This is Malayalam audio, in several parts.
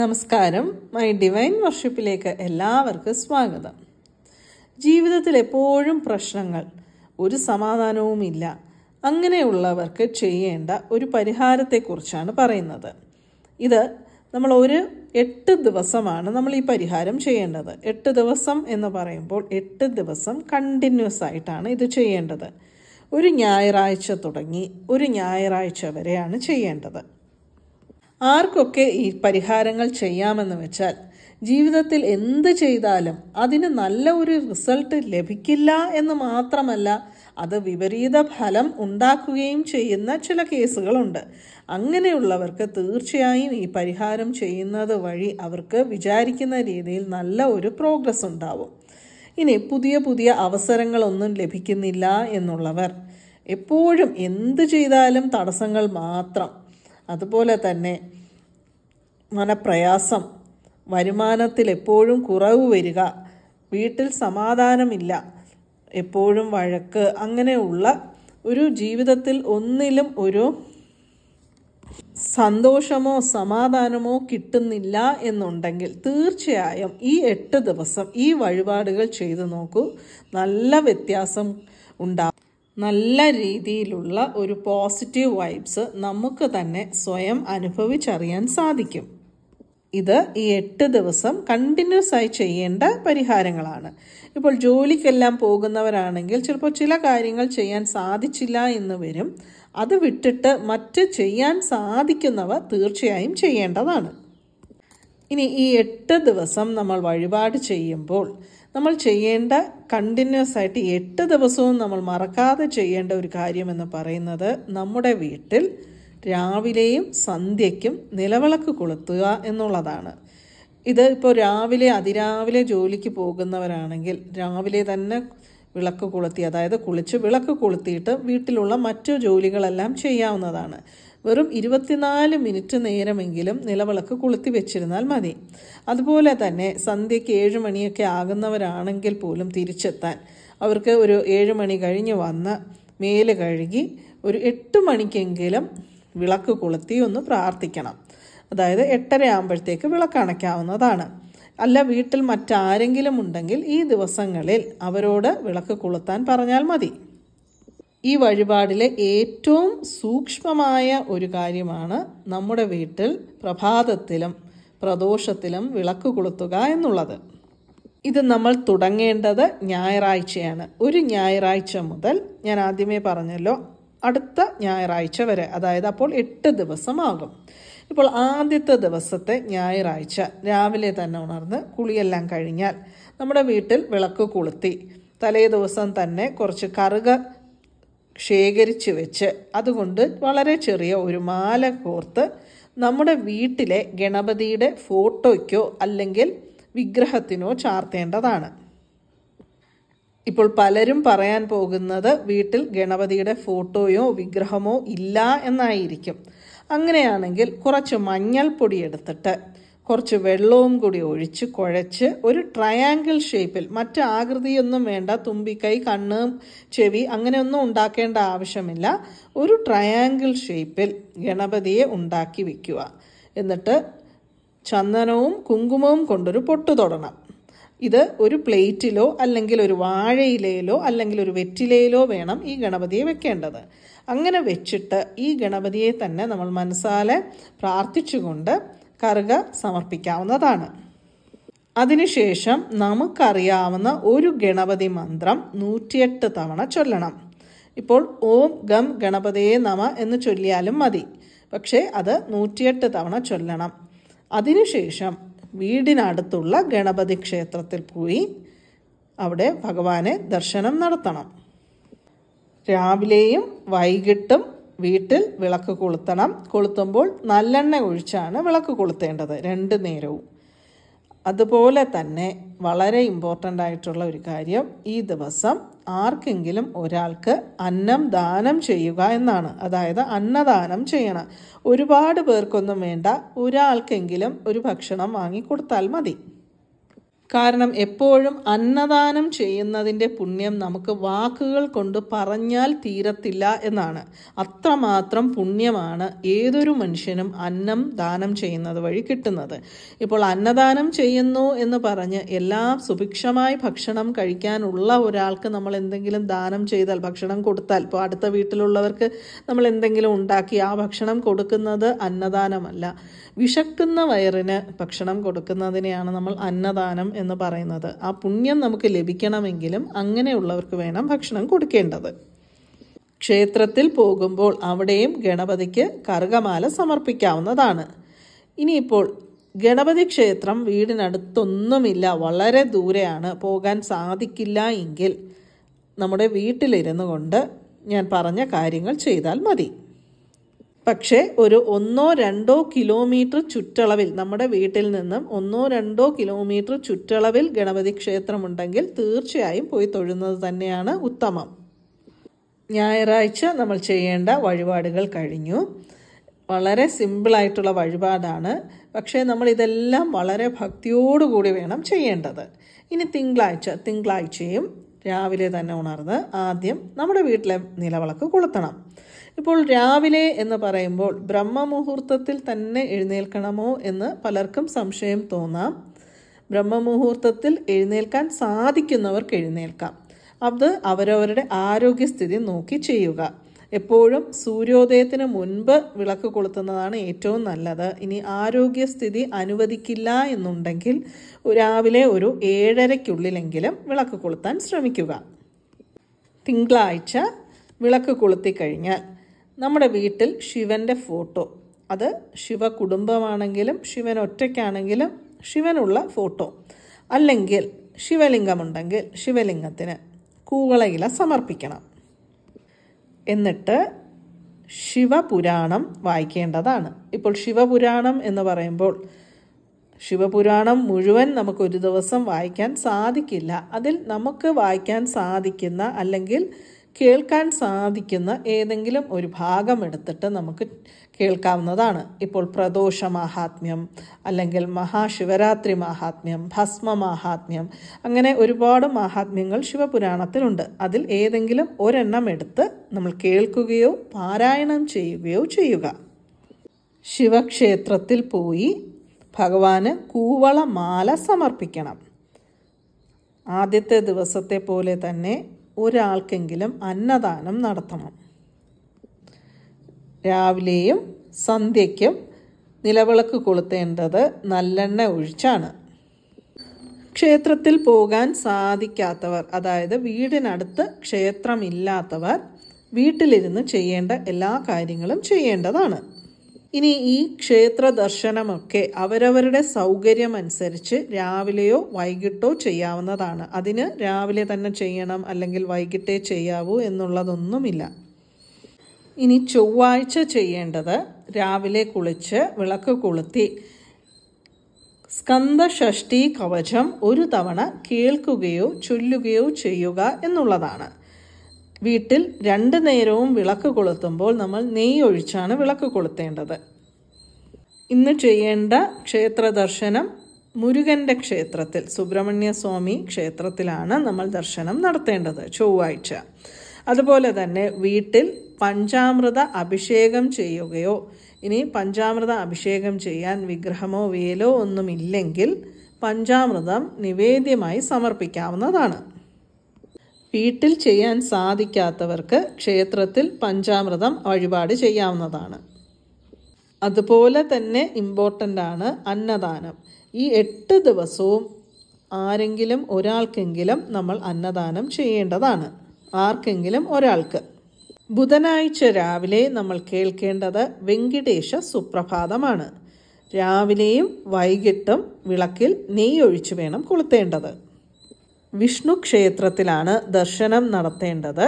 നമസ്കാരം മൈ ഡിവൈൻ വർഷിപ്പിലേക്ക് എല്ലാവർക്കും സ്വാഗതം ജീവിതത്തിൽ എപ്പോഴും പ്രശ്നങ്ങൾ ഒരു ഇല്ല അങ്ങനെയുള്ളവർക്ക് ചെയ്യേണ്ട ഒരു പരിഹാരത്തെക്കുറിച്ചാണ് പറയുന്നത് ഇത് നമ്മൾ ഒരു എട്ട് ദിവസമാണ് നമ്മൾ ഈ പരിഹാരം ചെയ്യേണ്ടത് എട്ട് ദിവസം എന്ന് പറയുമ്പോൾ എട്ട് ദിവസം കണ്ടിന്യൂസ് ആയിട്ടാണ് ഇത് ചെയ്യേണ്ടത് ഒരു ഞായറാഴ്ച തുടങ്ങി ഒരു ഞായറാഴ്ച വരെയാണ് ചെയ്യേണ്ടത് ആർക്കൊക്കെ ഈ പരിഹാരങ്ങൾ ചെയ്യാമെന്ന് വെച്ചാൽ ജീവിതത്തിൽ എന്ത് ചെയ്താലും അതിന് നല്ല ഒരു റിസൾട്ട് ലഭിക്കില്ല എന്ന് മാത്രമല്ല അത് വിപരീത ഫലം ഉണ്ടാക്കുകയും ചെയ്യുന്ന ചില കേസുകളുണ്ട് അങ്ങനെയുള്ളവർക്ക് തീർച്ചയായും ഈ പരിഹാരം ചെയ്യുന്നത് വഴി അവർക്ക് വിചാരിക്കുന്ന രീതിയിൽ നല്ല ഒരു പ്രോഗ്രസ് ഉണ്ടാവും ഇനി പുതിയ പുതിയ അവസരങ്ങളൊന്നും ലഭിക്കുന്നില്ല എന്നുള്ളവർ എപ്പോഴും എന്ത് ചെയ്താലും തടസ്സങ്ങൾ മാത്രം അതുപോലെ തന്നെ മനപ്രയാസം വരുമാനത്തിൽ എപ്പോഴും കുറവ് വരിക വീട്ടിൽ സമാധാനമില്ല എപ്പോഴും വഴക്ക് അങ്ങനെയുള്ള ഒരു ജീവിതത്തിൽ ഒന്നിലും ഒരു സന്തോഷമോ സമാധാനമോ കിട്ടുന്നില്ല എന്നുണ്ടെങ്കിൽ തീർച്ചയായും ഈ എട്ട് ദിവസം ഈ വഴിപാടുകൾ ചെയ്തു നോക്കൂ നല്ല വ്യത്യാസം ഉണ്ടാകും നല്ല രീതിയിലുള്ള ഒരു പോസിറ്റീവ് വൈബ്സ് നമുക്ക് തന്നെ സ്വയം അനുഭവിച്ചറിയാൻ സാധിക്കും ഇത് ഈ എട്ട് ദിവസം കണ്ടിന്യൂസ് ആയി ചെയ്യേണ്ട പരിഹാരങ്ങളാണ് ഇപ്പോൾ ജോലിക്കെല്ലാം പോകുന്നവരാണെങ്കിൽ ചിലപ്പോൾ ചില കാര്യങ്ങൾ ചെയ്യാൻ സാധിച്ചില്ല എന്ന് വരും അത് വിട്ടിട്ട് മറ്റ് ചെയ്യാൻ സാധിക്കുന്നവ തീർച്ചയായും ചെയ്യേണ്ടതാണ് ഇനി ഈ എട്ട് ദിവസം നമ്മൾ വഴിപാട് ചെയ്യുമ്പോൾ നമ്മൾ ചെയ്യേണ്ട കണ്ടിന്യൂസ് ആയിട്ട് എട്ട് ദിവസവും നമ്മൾ മറക്കാതെ ചെയ്യേണ്ട ഒരു കാര്യമെന്ന് പറയുന്നത് നമ്മുടെ വീട്ടിൽ രാവിലെയും സന്ധ്യയ്ക്കും നിലവിളക്ക് കൊളുത്തുക എന്നുള്ളതാണ് ഇത് ഇപ്പോൾ രാവിലെ അതിരാവിലെ ജോലിക്ക് പോകുന്നവരാണെങ്കിൽ രാവിലെ തന്നെ വിളക്ക് കൊളുത്തി അതായത് കുളിച്ച് വിളക്ക് കൊളുത്തിയിട്ട് വീട്ടിലുള്ള മറ്റു ജോലികളെല്ലാം ചെയ്യാവുന്നതാണ് വെറും ഇരുപത്തിനാല് മിനിറ്റ് നേരമെങ്കിലും നിലവിളക്ക് കൊളുത്തി വെച്ചിരുന്നാൽ മതി അതുപോലെ തന്നെ സന്ധ്യയ്ക്ക് ഏഴ് മണിയൊക്കെ ആകുന്നവരാണെങ്കിൽ പോലും തിരിച്ചെത്താൻ അവർക്ക് ഒരു ഏഴ് മണി കഴിഞ്ഞ് വന്ന് മേല് കഴുകി ഒരു എട്ട് മണിക്കെങ്കിലും വിളക്ക് കൊളുത്തി ഒന്ന് പ്രാർത്ഥിക്കണം അതായത് എട്ടര ആകുമ്പോഴത്തേക്ക് അണയ്ക്കാവുന്നതാണ് അല്ല വീട്ടിൽ മറ്റാരെങ്കിലും ഉണ്ടെങ്കിൽ ഈ ദിവസങ്ങളിൽ അവരോട് വിളക്ക് കൊളുത്താൻ പറഞ്ഞാൽ മതി ഈ വഴിപാടിലെ ഏറ്റവും സൂക്ഷ്മമായ ഒരു കാര്യമാണ് നമ്മുടെ വീട്ടിൽ പ്രഭാതത്തിലും പ്രദോഷത്തിലും വിളക്ക് കൊളുത്തുക എന്നുള്ളത് ഇത് നമ്മൾ തുടങ്ങേണ്ടത് ഞായറാഴ്ചയാണ് ഒരു ഞായറാഴ്ച മുതൽ ഞാൻ ആദ്യമേ പറഞ്ഞല്ലോ അടുത്ത ഞായറാഴ്ച വരെ അതായത് അപ്പോൾ എട്ട് ദിവസമാകും ഇപ്പോൾ ആദ്യത്തെ ദിവസത്തെ ഞായറാഴ്ച രാവിലെ തന്നെ ഉണർന്ന് കുളിയെല്ലാം കഴിഞ്ഞാൽ നമ്മുടെ വീട്ടിൽ വിളക്ക് കൊളുത്തി തലേ ദിവസം തന്നെ കുറച്ച് കറുക ശേഖരിച്ച് വെച്ച് അതുകൊണ്ട് വളരെ ചെറിയ ഒരു മാല കോർത്ത് നമ്മുടെ വീട്ടിലെ ഗണപതിയുടെ ഫോട്ടോയ്ക്കോ അല്ലെങ്കിൽ വിഗ്രഹത്തിനോ ചാർത്തേണ്ടതാണ് ഇപ്പോൾ പലരും പറയാൻ പോകുന്നത് വീട്ടിൽ ഗണപതിയുടെ ഫോട്ടോയോ വിഗ്രഹമോ ഇല്ല എന്നായിരിക്കും അങ്ങനെയാണെങ്കിൽ കുറച്ച് മഞ്ഞൾപ്പൊടി എടുത്തിട്ട് കുറച്ച് വെള്ളവും കൂടി ഒഴിച്ച് കുഴച്ച് ഒരു ട്രയാങ്കിൾ ഷേപ്പിൽ മറ്റ് ആകൃതിയൊന്നും വേണ്ട തുമ്പിക്കൈ കണ്ണ് ചെവി അങ്ങനെയൊന്നും ഉണ്ടാക്കേണ്ട ആവശ്യമില്ല ഒരു ട്രയാങ്കിൾ ഷേപ്പിൽ ഗണപതിയെ ഉണ്ടാക്കി വയ്ക്കുക എന്നിട്ട് ചന്ദനവും കുങ്കുമവും കൊണ്ടൊരു പൊട്ട് തൊടണം ഇത് ഒരു പ്ലേറ്റിലോ അല്ലെങ്കിൽ ഒരു വാഴയിലയിലോ അല്ലെങ്കിൽ ഒരു വെറ്റിലയിലോ വേണം ഈ ഗണപതിയെ വെക്കേണ്ടത് അങ്ങനെ വെച്ചിട്ട് ഈ ഗണപതിയെ തന്നെ നമ്മൾ മനസ്സാലെ പ്രാർത്ഥിച്ചുകൊണ്ട് കറുക സമർപ്പിക്കാവുന്നതാണ് അതിനുശേഷം നമുക്കറിയാവുന്ന ഒരു ഗണപതി മന്ത്രം നൂറ്റിയെട്ട് തവണ ചൊല്ലണം ഇപ്പോൾ ഓം ഗം ഗണപതേ നമ എന്ന് ചൊല്ലിയാലും മതി പക്ഷേ അത് നൂറ്റിയെട്ട് തവണ ചൊല്ലണം അതിനുശേഷം വീടിനടുത്തുള്ള ഗണപതി ക്ഷേത്രത്തിൽ പോയി അവിടെ ഭഗവാനെ ദർശനം നടത്തണം രാവിലെയും വൈകിട്ടും വീട്ടിൽ വിളക്ക് കൊളുത്തണം കൊളുത്തുമ്പോൾ നല്ലെണ്ണ ഒഴിച്ചാണ് വിളക്ക് കൊളുത്തേണ്ടത് രണ്ട് നേരവും അതുപോലെ തന്നെ വളരെ ഇമ്പോർട്ടൻ്റ് ആയിട്ടുള്ള ഒരു കാര്യം ഈ ദിവസം ആർക്കെങ്കിലും ഒരാൾക്ക് അന്നം ദാനം ചെയ്യുക എന്നാണ് അതായത് അന്നദാനം ചെയ്യണം ഒരുപാട് പേർക്കൊന്നും വേണ്ട ഒരാൾക്കെങ്കിലും ഒരു ഭക്ഷണം വാങ്ങിക്കൊടുത്താൽ മതി കാരണം എപ്പോഴും അന്നദാനം ചെയ്യുന്നതിൻ്റെ പുണ്യം നമുക്ക് വാക്കുകൾ കൊണ്ട് പറഞ്ഞാൽ തീരത്തില്ല എന്നാണ് അത്രമാത്രം പുണ്യമാണ് ഏതൊരു മനുഷ്യനും അന്നം ദാനം ചെയ്യുന്നത് വഴി കിട്ടുന്നത് ഇപ്പോൾ അന്നദാനം ചെയ്യുന്നു എന്ന് പറഞ്ഞ് എല്ലാം സുഭിക്ഷമായി ഭക്ഷണം കഴിക്കാനുള്ള ഒരാൾക്ക് നമ്മൾ എന്തെങ്കിലും ദാനം ചെയ്താൽ ഭക്ഷണം കൊടുത്താൽ ഇപ്പോൾ അടുത്ത വീട്ടിലുള്ളവർക്ക് നമ്മൾ എന്തെങ്കിലും ഉണ്ടാക്കി ആ ഭക്ഷണം കൊടുക്കുന്നത് അന്നദാനമല്ല വിശക്കുന്ന വയറിന് ഭക്ഷണം കൊടുക്കുന്നതിനെയാണ് നമ്മൾ അന്നദാനം എന്ന് പറയുന്നത് ആ പുണ്യം നമുക്ക് ലഭിക്കണമെങ്കിലും അങ്ങനെയുള്ളവർക്ക് വേണം ഭക്ഷണം കൊടുക്കേണ്ടത് ക്ഷേത്രത്തിൽ പോകുമ്പോൾ അവിടെയും ഗണപതിക്ക് കറുകമാല സമർപ്പിക്കാവുന്നതാണ് ഇനിയിപ്പോൾ ഗണപതി ക്ഷേത്രം വീടിനടുത്തൊന്നുമില്ല വളരെ ദൂരെയാണ് പോകാൻ സാധിക്കില്ല എങ്കിൽ നമ്മുടെ വീട്ടിലിരുന്നു കൊണ്ട് ഞാൻ പറഞ്ഞ കാര്യങ്ങൾ ചെയ്താൽ മതി പക്ഷേ ഒരു ഒന്നോ രണ്ടോ കിലോമീറ്റർ ചുറ്റളവിൽ നമ്മുടെ വീട്ടിൽ നിന്നും ഒന്നോ രണ്ടോ കിലോമീറ്റർ ചുറ്റളവിൽ ഗണപതി ക്ഷേത്രമുണ്ടെങ്കിൽ തീർച്ചയായും പോയി തൊഴുന്നത് തന്നെയാണ് ഉത്തമം ഞായറാഴ്ച നമ്മൾ ചെയ്യേണ്ട വഴിപാടുകൾ കഴിഞ്ഞു വളരെ സിമ്പിളായിട്ടുള്ള വഴിപാടാണ് പക്ഷേ നമ്മൾ ഇതെല്ലാം വളരെ ഭക്തിയോടുകൂടി വേണം ചെയ്യേണ്ടത് ഇനി തിങ്കളാഴ്ച തിങ്കളാഴ്ചയും രാവിലെ തന്നെ ഉണർന്ന് ആദ്യം നമ്മുടെ വീട്ടിലെ നിലവിളക്ക് കൊളുത്തണം ഇപ്പോൾ രാവിലെ എന്ന് പറയുമ്പോൾ ബ്രഹ്മമുഹൂർത്തത്തിൽ തന്നെ എഴുന്നേൽക്കണമോ എന്ന് പലർക്കും സംശയം തോന്നാം ബ്രഹ്മമുഹൂർത്തത്തിൽ എഴുന്നേൽക്കാൻ സാധിക്കുന്നവർക്ക് എഴുന്നേൽക്കാം അത് അവരവരുടെ ആരോഗ്യസ്ഥിതി നോക്കി ചെയ്യുക എപ്പോഴും സൂര്യോദയത്തിന് മുൻപ് വിളക്ക് കൊളുത്തുന്നതാണ് ഏറ്റവും നല്ലത് ഇനി ആരോഗ്യസ്ഥിതി അനുവദിക്കില്ല എന്നുണ്ടെങ്കിൽ രാവിലെ ഒരു ഏഴരയ്ക്കുള്ളിലെങ്കിലും വിളക്ക് കൊളുത്താൻ ശ്രമിക്കുക തിങ്കളാഴ്ച വിളക്ക് കൊളുത്തി കഴിഞ്ഞാൽ നമ്മുടെ വീട്ടിൽ ശിവൻ്റെ ഫോട്ടോ അത് ശിവ കുടുംബമാണെങ്കിലും ശിവൻ ഒറ്റയ്ക്കാണെങ്കിലും ശിവനുള്ള ഫോട്ടോ അല്ലെങ്കിൽ ശിവലിംഗമുണ്ടെങ്കിൽ ശിവലിംഗത്തിന് കൂവളയില സമർപ്പിക്കണം എന്നിട്ട് ശിവപുരാണം വായിക്കേണ്ടതാണ് ഇപ്പോൾ ശിവപുരാണം എന്ന് പറയുമ്പോൾ ശിവപുരാണം മുഴുവൻ നമുക്ക് ഒരു ദിവസം വായിക്കാൻ സാധിക്കില്ല അതിൽ നമുക്ക് വായിക്കാൻ സാധിക്കുന്ന അല്ലെങ്കിൽ കേൾക്കാൻ സാധിക്കുന്ന ഏതെങ്കിലും ഒരു ഭാഗം എടുത്തിട്ട് നമുക്ക് കേൾക്കാവുന്നതാണ് ഇപ്പോൾ പ്രദോഷ മാഹാത്മ്യം അല്ലെങ്കിൽ മഹാശിവരാത്രി മാഹാത്മ്യം ഭസ്മ മാഹാത്മ്യം അങ്ങനെ ഒരുപാട് മാഹാത്മ്യങ്ങൾ ശിവപുരാണത്തിലുണ്ട് അതിൽ ഏതെങ്കിലും ഒരെണ്ണം എടുത്ത് നമ്മൾ കേൾക്കുകയോ പാരായണം ചെയ്യുകയോ ചെയ്യുക ശിവക്ഷേത്രത്തിൽ പോയി ഭഗവാന് കൂവളമാല സമർപ്പിക്കണം ആദ്യത്തെ ദിവസത്തെ പോലെ തന്നെ ഒരാൾക്കെങ്കിലും അന്നദാനം നടത്തണം രാവിലെയും സന്ധ്യയ്ക്കും നിലവിളക്ക് കൊളുത്തേണ്ടത് നല്ലെണ്ണ ഒഴിച്ചാണ് ക്ഷേത്രത്തിൽ പോകാൻ സാധിക്കാത്തവർ അതായത് വീടിനടുത്ത് ക്ഷേത്രമില്ലാത്തവർ വീട്ടിലിരുന്ന് ചെയ്യേണ്ട എല്ലാ കാര്യങ്ങളും ചെയ്യേണ്ടതാണ് ഇനി ഈ ക്ഷേത്ര ദർശനമൊക്കെ അവരവരുടെ സൗകര്യമനുസരിച്ച് രാവിലെയോ വൈകിട്ടോ ചെയ്യാവുന്നതാണ് അതിന് രാവിലെ തന്നെ ചെയ്യണം അല്ലെങ്കിൽ വൈകിട്ടേ ചെയ്യാവൂ എന്നുള്ളതൊന്നുമില്ല ഇനി ചൊവ്വാഴ്ച ചെയ്യേണ്ടത് രാവിലെ കുളിച്ച് വിളക്ക് കൊളുത്തി സ്കന്ദഷഷ്ടി കവചം ഒരു തവണ കേൾക്കുകയോ ചൊല്ലുകയോ ചെയ്യുക എന്നുള്ളതാണ് വീട്ടിൽ രണ്ട് നേരവും വിളക്ക് കൊളുത്തുമ്പോൾ നമ്മൾ നെയ്യ് ഒഴിച്ചാണ് വിളക്ക് കൊളുത്തേണ്ടത് ഇന്ന് ചെയ്യേണ്ട ക്ഷേത്ര ദർശനം മുരുകൻ്റെ ക്ഷേത്രത്തിൽ സുബ്രഹ്മണ്യ സ്വാമി ക്ഷേത്രത്തിലാണ് നമ്മൾ ദർശനം നടത്തേണ്ടത് ചൊവ്വാഴ്ച അതുപോലെ തന്നെ വീട്ടിൽ പഞ്ചാമൃത അഭിഷേകം ചെയ്യുകയോ ഇനി പഞ്ചാമൃത അഭിഷേകം ചെയ്യാൻ വിഗ്രഹമോ വേലോ ഒന്നുമില്ലെങ്കിൽ പഞ്ചാമൃതം നിവേദ്യമായി സമർപ്പിക്കാവുന്നതാണ് വീട്ടിൽ ചെയ്യാൻ സാധിക്കാത്തവർക്ക് ക്ഷേത്രത്തിൽ പഞ്ചാമൃതം വഴിപാട് ചെയ്യാവുന്നതാണ് അതുപോലെ തന്നെ ഇമ്പോർട്ടൻ്റ് ആണ് അന്നദാനം ഈ എട്ട് ദിവസവും ആരെങ്കിലും ഒരാൾക്കെങ്കിലും നമ്മൾ അന്നദാനം ചെയ്യേണ്ടതാണ് ആർക്കെങ്കിലും ഒരാൾക്ക് ബുധനാഴ്ച രാവിലെ നമ്മൾ കേൾക്കേണ്ടത് വെങ്കിടേശ സുപ്രഭാതമാണ് രാവിലെയും വൈകിട്ടും വിളക്കിൽ നെയ്യൊഴിച്ചു വേണം കൊളുത്തേണ്ടത് വിഷ്ണു ക്ഷേത്രത്തിലാണ് ദർശനം നടത്തേണ്ടത്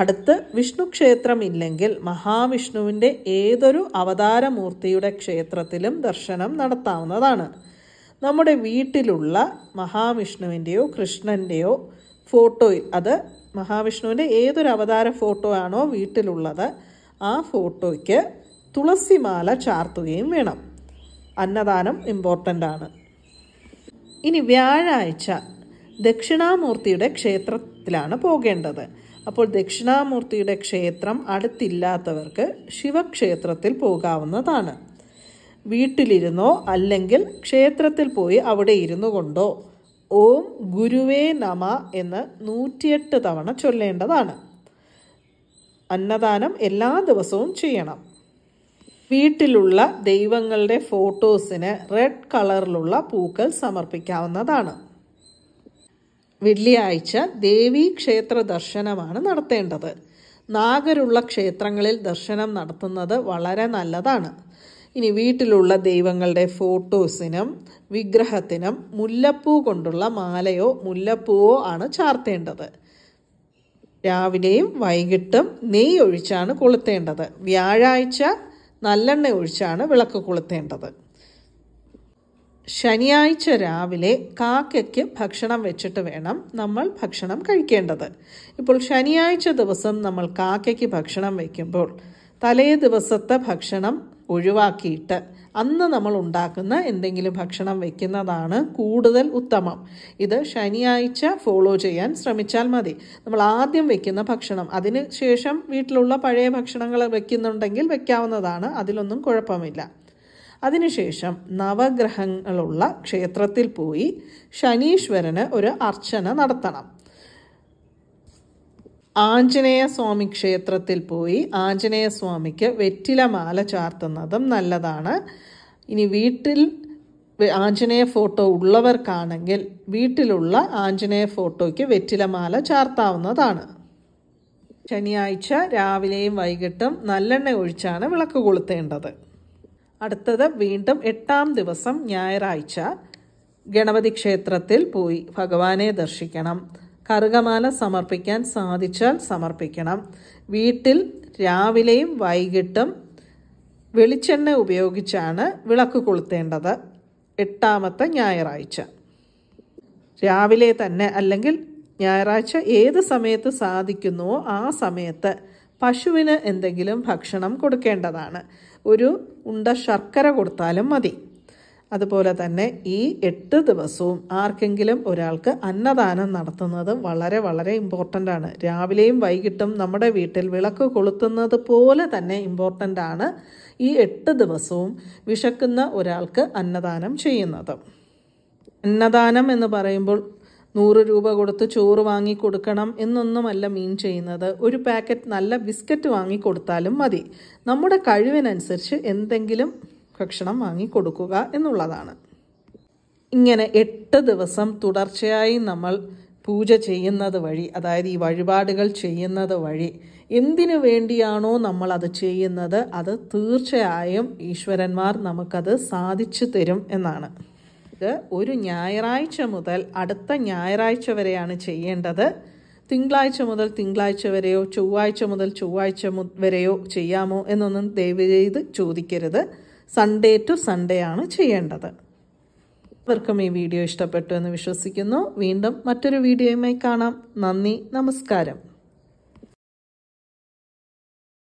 അടുത്ത് വിഷ്ണു ക്ഷേത്രം ഇല്ലെങ്കിൽ മഹാവിഷ്ണുവിൻ്റെ ഏതൊരു അവതാരമൂർത്തിയുടെ ക്ഷേത്രത്തിലും ദർശനം നടത്താവുന്നതാണ് നമ്മുടെ വീട്ടിലുള്ള മഹാവിഷ്ണുവിൻ്റെയോ കൃഷ്ണൻ്റെയോ ഫോട്ടോയിൽ അത് മഹാവിഷ്ണുവിൻ്റെ ഏതൊരു അവതാര ഫോട്ടോ ആണോ വീട്ടിലുള്ളത് ആ ഫോട്ടോയ്ക്ക് തുളസിമാല ചാർത്തുകയും വേണം അന്നദാനം ഇമ്പോർട്ടൻ്റ് ആണ് ഇനി വ്യാഴാഴ്ച ദക്ഷിണാമൂർത്തിയുടെ ക്ഷേത്രത്തിലാണ് പോകേണ്ടത് അപ്പോൾ ദക്ഷിണാമൂർത്തിയുടെ ക്ഷേത്രം അടുത്തില്ലാത്തവർക്ക് ശിവക്ഷേത്രത്തിൽ പോകാവുന്നതാണ് വീട്ടിലിരുന്നോ അല്ലെങ്കിൽ ക്ഷേത്രത്തിൽ പോയി അവിടെ ഇരുന്നു കൊണ്ടോ ഓം ഗുരുവേ നമ എന്ന് നൂറ്റിയെട്ട് തവണ ചൊല്ലേണ്ടതാണ് അന്നദാനം എല്ലാ ദിവസവും ചെയ്യണം വീട്ടിലുള്ള ദൈവങ്ങളുടെ ഫോട്ടോസിന് റെഡ് കളറിലുള്ള പൂക്കൾ സമർപ്പിക്കാവുന്നതാണ് വെള്ളിയാഴ്ച ദേവീ ക്ഷേത്ര ദർശനമാണ് നടത്തേണ്ടത് നാഗരുള്ള ക്ഷേത്രങ്ങളിൽ ദർശനം നടത്തുന്നത് വളരെ നല്ലതാണ് ഇനി വീട്ടിലുള്ള ദൈവങ്ങളുടെ ഫോട്ടോസിനും വിഗ്രഹത്തിനും മുല്ലപ്പൂ കൊണ്ടുള്ള മാലയോ മുല്ലപ്പൂവോ ആണ് ചാർത്തേണ്ടത് രാവിലെയും വൈകിട്ടും നെയ്യ് ഒഴിച്ചാണ് കൊളുത്തേണ്ടത് വ്യാഴാഴ്ച നല്ലെണ്ണ ഒഴിച്ചാണ് വിളക്ക് കൊളുത്തേണ്ടത് ശനിയാഴ്ച രാവിലെ കാക്കയ്ക്ക് ഭക്ഷണം വെച്ചിട്ട് വേണം നമ്മൾ ഭക്ഷണം കഴിക്കേണ്ടത് ഇപ്പോൾ ശനിയാഴ്ച ദിവസം നമ്മൾ കാക്കയ്ക്ക് ഭക്ഷണം വയ്ക്കുമ്പോൾ തലേ ദിവസത്തെ ഭക്ഷണം ഒഴിവാക്കിയിട്ട് അന്ന് നമ്മൾ ഉണ്ടാക്കുന്ന എന്തെങ്കിലും ഭക്ഷണം വെക്കുന്നതാണ് കൂടുതൽ ഉത്തമം ഇത് ശനിയാഴ്ച ഫോളോ ചെയ്യാൻ ശ്രമിച്ചാൽ മതി നമ്മൾ ആദ്യം വെക്കുന്ന ഭക്ഷണം അതിന് ശേഷം വീട്ടിലുള്ള പഴയ ഭക്ഷണങ്ങൾ വെക്കുന്നുണ്ടെങ്കിൽ വെക്കാവുന്നതാണ് അതിലൊന്നും കുഴപ്പമില്ല അതിനുശേഷം നവഗ്രഹങ്ങളുള്ള ക്ഷേത്രത്തിൽ പോയി ശനീശ്വരന് ഒരു അർച്ചന നടത്തണം ആഞ്ജനേയ സ്വാമി ക്ഷേത്രത്തിൽ പോയി ആഞ്ജനേയ സ്വാമിക്ക് വെറ്റിലമാല ചാർത്തുന്നതും നല്ലതാണ് ഇനി വീട്ടിൽ ആഞ്ജനേയ ഫോട്ടോ ഉള്ളവർക്കാണെങ്കിൽ വീട്ടിലുള്ള ആഞ്ജനേയ ഫോട്ടോയ്ക്ക് വെറ്റിലമാല ചാർത്താവുന്നതാണ് ശനിയാഴ്ച രാവിലെയും വൈകിട്ടും നല്ലെണ്ണ ഒഴിച്ചാണ് വിളക്ക് കൊളുത്തേണ്ടത് അടുത്തത് വീണ്ടും എട്ടാം ദിവസം ഞായറാഴ്ച ഗണപതി ക്ഷേത്രത്തിൽ പോയി ഭഗവാനെ ദർശിക്കണം കറുകമാല സമർപ്പിക്കാൻ സാധിച്ചാൽ സമർപ്പിക്കണം വീട്ടിൽ രാവിലെയും വൈകിട്ടും വെളിച്ചെണ്ണ ഉപയോഗിച്ചാണ് വിളക്ക് കൊളുത്തേണ്ടത് എട്ടാമത്തെ ഞായറാഴ്ച രാവിലെ തന്നെ അല്ലെങ്കിൽ ഞായറാഴ്ച ഏത് സമയത്ത് സാധിക്കുന്നുവോ ആ സമയത്ത് പശുവിന് എന്തെങ്കിലും ഭക്ഷണം കൊടുക്കേണ്ടതാണ് ഒരു ഉണ്ട ശർക്കര കൊടുത്താലും മതി അതുപോലെ തന്നെ ഈ എട്ട് ദിവസവും ആർക്കെങ്കിലും ഒരാൾക്ക് അന്നദാനം നടത്തുന്നത് വളരെ വളരെ ഇമ്പോർട്ടൻ്റ് ആണ് രാവിലെയും വൈകിട്ടും നമ്മുടെ വീട്ടിൽ വിളക്ക് കൊളുത്തുന്നത് പോലെ തന്നെ ഇമ്പോർട്ടൻ്റ് ആണ് ഈ എട്ട് ദിവസവും വിശക്കുന്ന ഒരാൾക്ക് അന്നദാനം ചെയ്യുന്നത് അന്നദാനം എന്ന് പറയുമ്പോൾ നൂറ് രൂപ കൊടുത്ത് ചോറ് വാങ്ങി കൊടുക്കണം എന്നൊന്നുമല്ല മീൻ ചെയ്യുന്നത് ഒരു പാക്കറ്റ് നല്ല ബിസ്ക്കറ്റ് വാങ്ങി കൊടുത്താലും മതി നമ്മുടെ കഴിവിനനുസരിച്ച് എന്തെങ്കിലും ഭക്ഷണം വാങ്ങി കൊടുക്കുക എന്നുള്ളതാണ് ഇങ്ങനെ എട്ട് ദിവസം തുടർച്ചയായി നമ്മൾ പൂജ ചെയ്യുന്നത് വഴി അതായത് ഈ വഴിപാടുകൾ ചെയ്യുന്നത് വഴി എന്തിനു വേണ്ടിയാണോ നമ്മൾ അത് ചെയ്യുന്നത് അത് തീർച്ചയായും ഈശ്വരന്മാർ നമുക്കത് സാധിച്ചു തരും എന്നാണ് ഇത് ഒരു ഞായറാഴ്ച മുതൽ അടുത്ത ഞായറാഴ്ച വരെയാണ് ചെയ്യേണ്ടത് തിങ്കളാഴ്ച മുതൽ തിങ്കളാഴ്ച വരെയോ ചൊവ്വാഴ്ച മുതൽ ചൊവ്വാഴ്ച വരെയോ ചെയ്യാമോ എന്നൊന്നും ദയവ് ചെയ്ത് ചോദിക്കരുത് സൺഡേ ടു സൺഡേ ആണ് ചെയ്യേണ്ടത് ഇവർക്കും ഈ വീഡിയോ ഇഷ്ടപ്പെട്ടു എന്ന് വിശ്വസിക്കുന്നു വീണ്ടും മറ്റൊരു വീഡിയോയുമായി കാണാം നന്ദി നമസ്കാരം